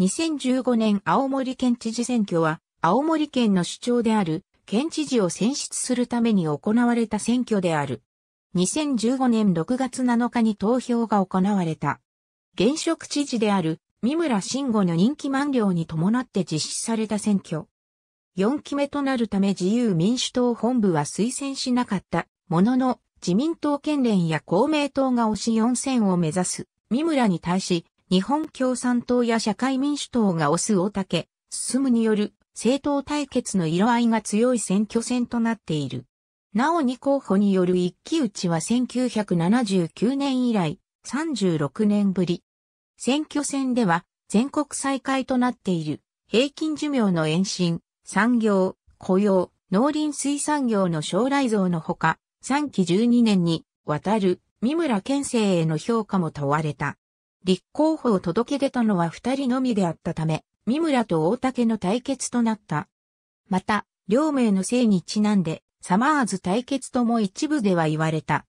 2015年青森県知事選挙は、青森県の主張である県知事を選出するために行われた選挙である。2015年6月7日に投票が行われた。現職知事である三村慎吾の任期満了に伴って実施された選挙。4期目となるため自由民主党本部は推薦しなかったものの自民党県連や公明党が推し4選を目指す三村に対し日本共産党や社会民主党が推す大竹、進むによる政党対決の色合いが強い選挙戦となっている。なお2候補による一騎打ちは1979年以来36年ぶり。選挙戦では全国再開となっている平均寿命の延伸、産業、雇用、農林水産業の将来像のほか、3期12年にわたる三村県政への評価も問われた。立候補を届け出たのは二人のみであったため、三村と大竹の対決となった。また、両名の姓にちなんで、サマーズ対決とも一部では言われた。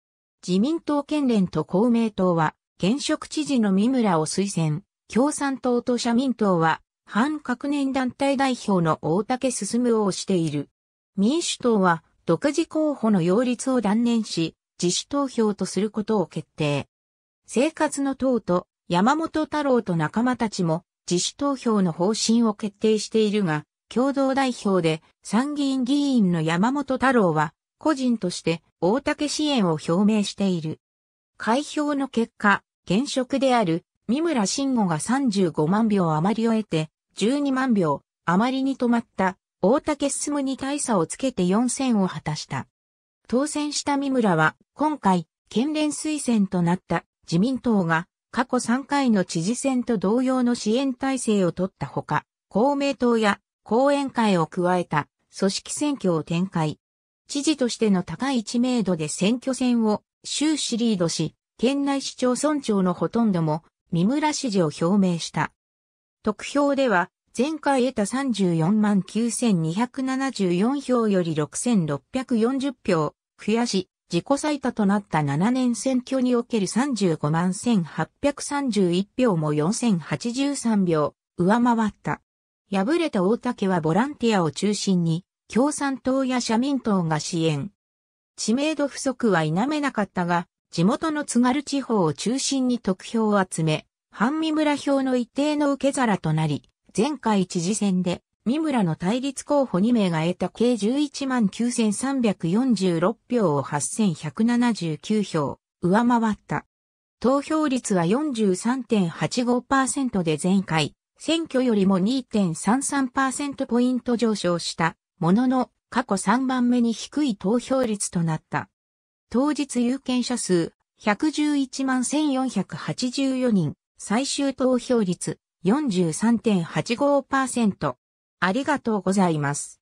自民党県連と公明党は、現職知事の三村を推薦、共産党と社民党は、反核年団体代表の大竹進を推している。民主党は、独自候補の擁立を断念し、自主投票とすることを決定。生活の党と山本太郎と仲間たちも自主投票の方針を決定しているが、共同代表で参議院議員の山本太郎は個人として大竹支援を表明している。開票の結果、現職である三村慎吾が35万票余りを得て12万票余りに止まった大竹進に大差をつけて4選を果たした。当選した三村は今回県連推薦となった自民党が過去3回の知事選と同様の支援体制を取ったほか、公明党や講演会を加えた組織選挙を展開。知事としての高い知名度で選挙戦を終始リードし、県内市町村長のほとんども三村支持を表明した。得票では前回得た34万9274票より6640票増やし、自己最多となった7年選挙における35万1831票も4083票、上回った。敗れた大竹はボランティアを中心に、共産党や社民党が支援。知名度不足は否めなかったが、地元の津軽地方を中心に得票を集め、半身村票の一定の受け皿となり、前回知事選で三村の対立候補2名が得た計119,346票を8,179票、上回った。投票率は43.85%で前回、選挙よりも2.33%ポイント上昇した、ものの、過去3番目に低い投票率となった。当日有権者数、111万1484人、最終投票率43.85%。ありがとうございます。